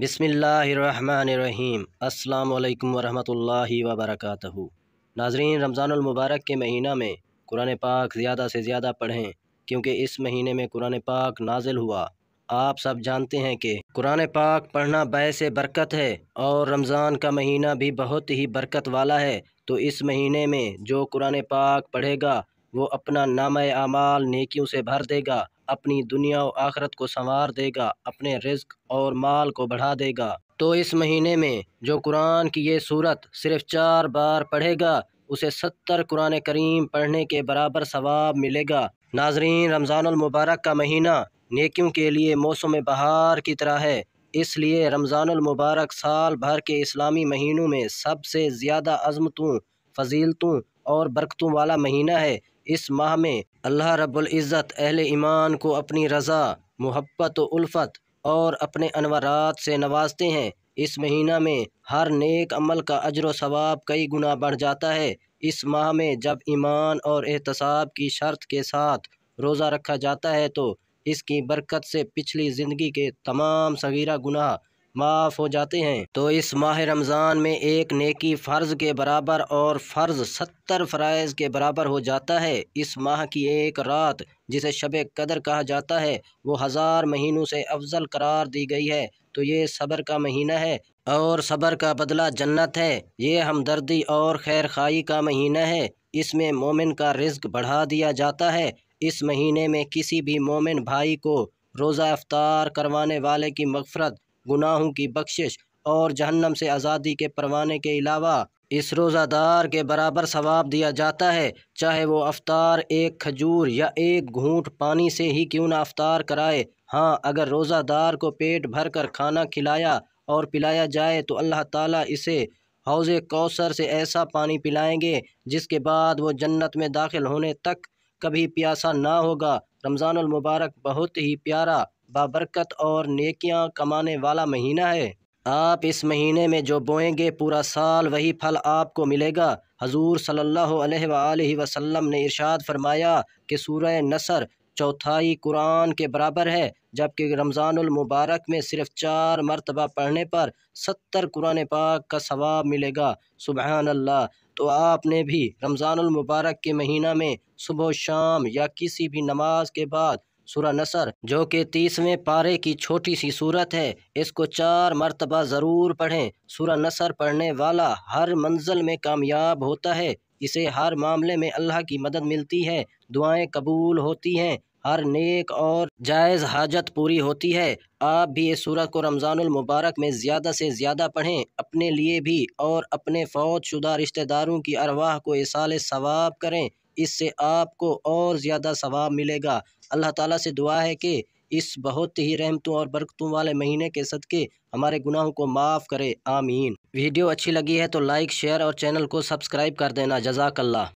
बिसमीम् अल्लाम वरहमतुल्लाहि वबरकातुहु नाजरीन रमज़ानमबारक के महीना में कुरान पाक ज़्यादा से ज़्यादा पढ़ें क्योंकि इस महीने में कुरान पाक नाजिल हुआ आप सब जानते हैं कि कुरान पाक पढ़ना बैस बरकत है और रमज़ान का महीना भी बहुत ही बरकत वाला है तो इस महीने में जो कुरान पाक पढ़ेगा वो अपना नाम आमाल नेकियों से भर देगा अपनी दुनिया और आखरत को संवार देगा अपने रिज्क और माल को बढ़ा देगा तो इस महीने में जो कुरान की ये सूरत सिर्फ चार बार पढ़ेगा उसे सत्तर कुरान करीम पढ़ने के बराबर सवाब मिलेगा नाजरीन रमज़ानमबारक का महीना नेकियों के लिए मौसम बहार की तरह है इसलिए रमज़ानमबारक साल भर के इस्लामी महीनों में सबसे ज़्यादा अजमतों फजीलतों और बरकतों वाला महीना है इस माह में अल्लाह रबुल्ज़त अहल ईमान को अपनी रज़ा मोहब्बत उल्फ़त और अपने अनवरात से नवाजते हैं इस महीना में हर नेक अमल का अजर सवाब कई गुना बढ़ जाता है इस माह में जब ईमान और एहतसाब की शर्त के साथ रोज़ा रखा जाता है तो इसकी बरकत से पिछली ज़िंदगी के तमाम सगीरा गुनाह माफ़ हो जाते हैं तो इस माह रमज़ान में एक नेकी फ़र्ज़ के बराबर और फ़र्ज़ सत्तर फ़रज़ के बराबर हो जाता है इस माह की एक रात जिसे शब कदर कहा जाता है वो हज़ार महीनों से अफजल करार दी गई है तो ये सब्र का महीना है और सब्र का बदला जन्नत है ये हमदर्दी और खैर खाई का महीना है इसमें मोमिन का रिज्क बढ़ा दिया जाता है इस महीने में किसी भी मोमिन भाई को रोज़ा अफ्तार करवाने वाले की मफ़रत गुनाहों की बख्शिश और जहन्नम से आज़ादी के परवाने के अलावा इस रोज़ादार के बराबर सवाब दिया जाता है चाहे वो अफ्तार एक खजूर या एक घूंट पानी से ही क्यों ना अफ्तार कराए हाँ अगर रोज़ादार को पेट भर कर खाना खिलाया और पिलाया जाए तो अल्लाह ताला इसे हौज़ कौसर से ऐसा पानी पिलाएंगे जिसके बाद वो जन्नत में दाखिल होने तक कभी प्यासा ना होगा रमज़ानमबारक बहुत ही प्यारा बाबरकत और नेकियां कमाने वाला महीना है आप इस महीने में जो बोएंगे पूरा साल वही फल आपको मिलेगा हजूर सल्लल्लाहु अलैहि वसल्लम ने इरशाद फरमाया कि सूरह नसर चौथाई कुरान के बराबर है जबकि रमज़ानमबारक में सिर्फ चार मरतबा पढ़ने पर सत्तर कुरान पाक का सवाब मिलेगा सुबहान अल्लाह तो आपने भी रमज़ानमबारक के महीना में सुबह शाम या किसी भी नमाज के बाद सूरा नसर जो कि तीसवें पारे की छोटी सी सूरत है इसको चार मरतबा ज़रूर पढ़ें सूरा नसर पढ़ने वाला हर मंजिल में कामयाब होता है इसे हर मामले में अल्लाह की मदद मिलती है दुआएं कबूल होती हैं हर नेक और जायज़ हाजत पूरी होती है आप भी इस सूरत को रमज़ानमबारक मुबारक में ज़्यादा से ज़्यादा पढ़ें अपने लिए भी और अपने फौज शुदा रिश्तेदारों की अरवाह को इसाल सवाब करें इससे आपको और ज़्यादा सवाब मिलेगा अल्लाह ताला से दुआ है कि इस बहुत ही रहमतों और बरकतों वाले महीने के सदक़े हमारे गुनाहों को माफ़ करे आमीन वीडियो अच्छी लगी है तो लाइक शेयर और चैनल को सब्सक्राइब कर देना जजाकल्ला